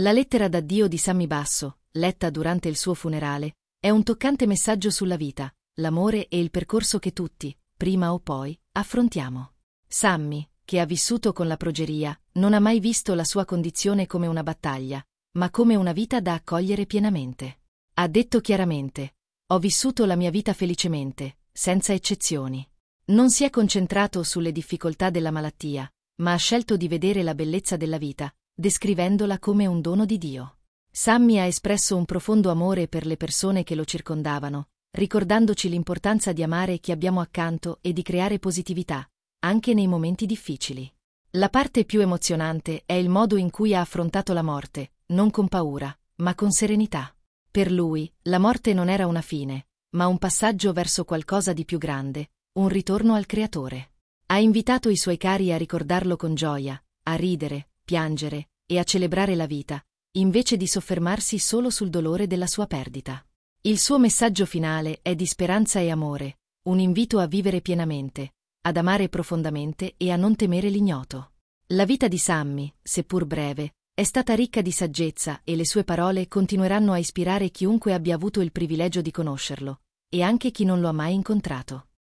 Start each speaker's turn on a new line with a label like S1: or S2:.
S1: La lettera d'addio di Sammy Basso, letta durante il suo funerale, è un toccante messaggio sulla vita, l'amore e il percorso che tutti, prima o poi, affrontiamo. Sammy, che ha vissuto con la progeria, non ha mai visto la sua condizione come una battaglia, ma come una vita da accogliere pienamente. Ha detto chiaramente, ho vissuto la mia vita felicemente, senza eccezioni. Non si è concentrato sulle difficoltà della malattia, ma ha scelto di vedere la bellezza della vita, descrivendola come un dono di Dio. Sammy ha espresso un profondo amore per le persone che lo circondavano, ricordandoci l'importanza di amare chi abbiamo accanto e di creare positività, anche nei momenti difficili. La parte più emozionante è il modo in cui ha affrontato la morte, non con paura, ma con serenità. Per lui, la morte non era una fine, ma un passaggio verso qualcosa di più grande, un ritorno al Creatore. Ha invitato i suoi cari a ricordarlo con gioia, a ridere, piangere, e a celebrare la vita, invece di soffermarsi solo sul dolore della sua perdita. Il suo messaggio finale è di speranza e amore, un invito a vivere pienamente, ad amare profondamente e a non temere l'ignoto. La vita di Sammy, seppur breve, è stata ricca di saggezza e le sue parole continueranno a ispirare chiunque abbia avuto il privilegio di conoscerlo, e anche chi non lo ha mai incontrato.